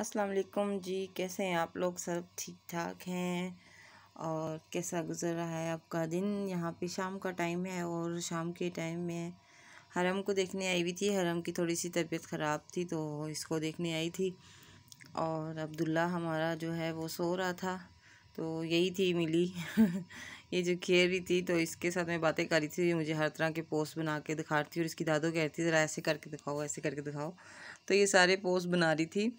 अस्सलाम वालेकुम जी कैसे हैं आप लोग सब ठीक ठाक हैं और कैसा गुजर रहा है आपका दिन यहाँ पे शाम का टाइम है और शाम के टाइम में हरम को देखने आई हुई थी हरम की थोड़ी सी तबीयत ख़राब थी तो इसको देखने आई थी और अब्दुल्ला हमारा जो है वो सो रहा था तो यही थी मिली ये जो खेल रही थी तो इसके साथ मैं बातें कर रही थी मुझे हर तरह के पोस्ट बना के दिखाती थी और इसकी दादो कहती थी ज़रा ऐसे करके दिखाओ ऐसे करके दिखाओ तो ये सारे पोस्ट बना रही थी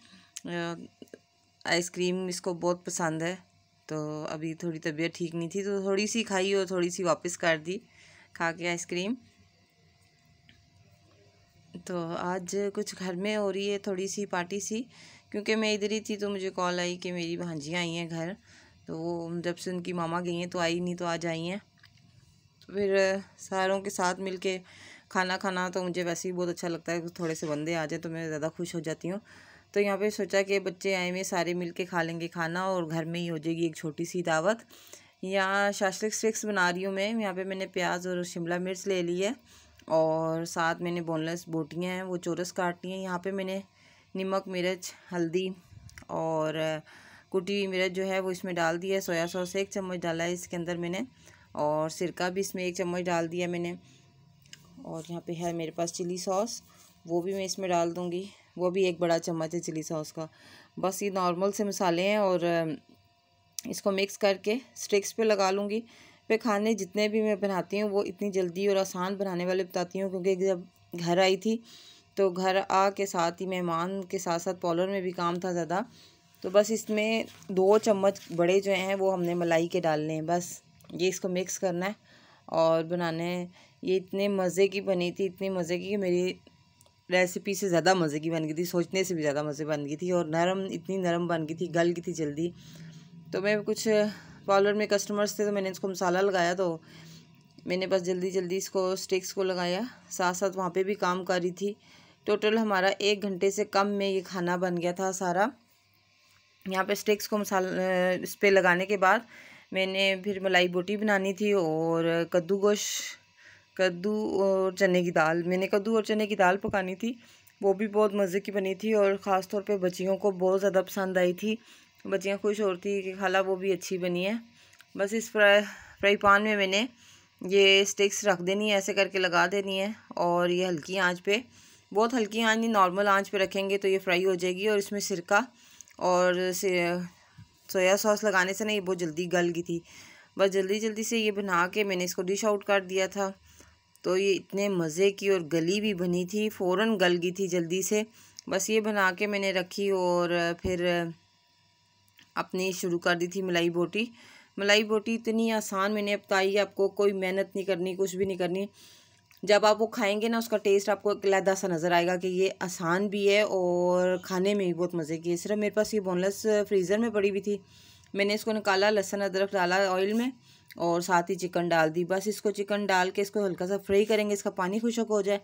आइसक्रीम इसको बहुत पसंद है तो अभी थोड़ी तबीयत ठीक नहीं थी तो थोड़ी सी खाई और थोड़ी सी वापस कर दी खा के आइसक्रीम तो आज कुछ घर में हो रही है थोड़ी सी पार्टी सी क्योंकि मैं इधर ही थी तो मुझे कॉल आई कि मेरी भांजियाँ आई हैं घर तो वो जब से उनकी मामा गई हैं तो आई नहीं तो आज आई हैं फिर सारों के साथ मिल के खाना खाना तो मुझे वैसे ही बहुत अच्छा लगता है थोड़े से बंदे आ जाए तो मैं ज़्यादा खुश हो जाती हूँ तो यहाँ पे सोचा कि बच्चे आए हुए सारे मिल के खा लेंगे खाना और घर में ही हो जाएगी एक छोटी सी दावत यहाँ शाश्लिक स्टिक्स बना रही हूँ मैं यहाँ पे मैंने प्याज और शिमला मिर्च ले ली है और साथ मैंने बोनलेस बोटियाँ हैं वो चोरस काटनी है यहाँ पर मैंने नमक मिर्च हल्दी और कुटी हुई मिर्च जो है वो इसमें डाल दी है सोया सॉस एक चम्मच डाला है इसके अंदर मैंने और सिरका भी इसमें एक चम्मच डाल दिया मैंने और यहाँ पे है मेरे पास चिली सॉस वो भी मैं इसमें डाल दूँगी वो भी एक बड़ा चम्मच है चिली सॉस का बस ये नॉर्मल से मसाले हैं और इसको मिक्स करके स्टिक्स पे लगा लूँगी पे खाने जितने भी मैं बनाती हूँ वो इतनी जल्दी और आसान बनाने वाले बताती हूँ क्योंकि जब घर आई थी तो घर आ के साथ ही मेहमान के साथ साथ पॉलर में भी काम था ज़्यादा तो बस इसमें दो चम्मच बड़े जो हैं वो हमने मलाई के डालने हैं बस ये इसको मिक्स करना है और बनाने ये इतने मज़े की बनी थी इतनी मज़े की कि मेरी रेसिपी से ज़्यादा मज़े की बन गई थी सोचने से भी ज़्यादा मज़े बन गई थी और नरम इतनी नरम बन गई थी गल गई थी जल्दी तो मैं कुछ पार्लर में कस्टमर्स थे तो मैंने इसको मसाला लगाया तो मैंने बस जल्दी जल्दी इसको स्टिक्स को लगाया साथ साथ वहाँ पे भी काम कर रही थी टोटल हमारा एक घंटे से कम में ये खाना बन गया था सारा यहाँ पे स्टिक्स को मसाला इस पर लगाने के बाद मैंने फिर मलाई बोटी बनानी थी और कद्दू गोश कद्दू और चने की दाल मैंने कद्दू और चने की दाल पकानी थी वो भी बहुत मज़े की बनी थी और ख़ास तौर पे बच्चियों को बहुत ज़्यादा पसंद आई थी बच्चियाँ खुश हो रही कि खाला वो भी अच्छी बनी है बस इस फ्राई फ्राई पान में मैंने ये स्टिक्स रख देनी है ऐसे करके लगा देनी है और ये हल्की आँच पर बहुत हल्की आँच नहीं नॉर्मल आँच पर रखेंगे तो ये फ्राई हो जाएगी और इसमें सिरका और सोया सॉस लगाने से ना ये बहुत जल्दी गल गई थी बस जल्दी जल्दी से ये बना के मैंने इसको डिश आउट कर दिया था तो ये इतने मज़े की और गली भी बनी थी फ़ौर गल गई थी जल्दी से बस ये बना के मैंने रखी और फिर अपनी शुरू कर दी थी मलाई बोटी मलाई बोटी इतनी आसान मैंने बताई है आपको कोई मेहनत नहीं करनी कुछ भी नहीं करनी जब आप वो खाएंगे ना उसका टेस्ट आपको अलहदा सा नज़र आएगा कि ये आसान भी है और खाने में भी बहुत मज़े की है सिर्फ मेरे पास ये बोनलेस फ्रीज़र में पड़ी हुई थी मैंने इसको निकाला लहसुन अदरक डाला ऑयल में और साथ ही चिकन डाल दी बस इसको चिकन डाल के इसको हल्का सा फ्राई करेंगे इसका पानी खुशक हो जाए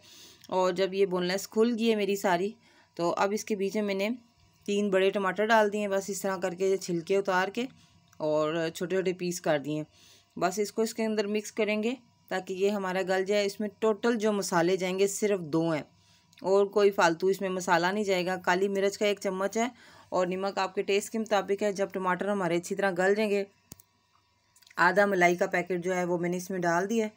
और जब ये बोनलेस खुल गई है मेरी सारी तो अब इसके बीच में मैंने तीन बड़े टमाटर डाल दिए बस इस तरह करके छिलके उतार के और छोटे छोटे पीस कर दिए बस इसको इसके अंदर मिक्स करेंगे ताकि ये हमारा गल जाए इसमें टोटल जो मसाले जाएंगे सिर्फ दो हैं और कोई फालतू इसमें मसाला नहीं जाएगा काली मिर्च का एक चम्मच है और नमक आपके टेस्ट के मुताबिक है जब टमाटर हमारे अच्छी तरह गल जाएंगे आधा मलाई का पैकेट जो है वो मैंने इसमें डाल दिया है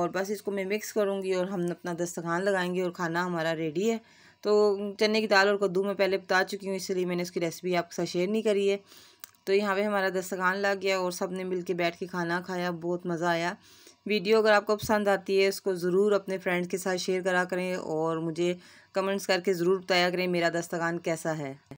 और बस इसको मैं मिक्स करूँगी और हम अपना दस्तखान लगाएंगे और खाना हमारा रेडी है तो चने की दाल और कद्दू मैं पहले बता चुकी हूँ इसलिए मैंने उसकी रेसिपी आपके साथ शेयर नहीं करी है तो यहाँ पे हमारा दस्तखान लग गया और सब ने मिल के बैठ के खाना खाया बहुत मज़ा आया वीडियो अगर आपको पसंद आती है उसको ज़रूर अपने फ्रेंड्स के साथ शेयर करा करें और मुझे कमेंट्स करके ज़रूर बताया करें मेरा दस्तखान कैसा है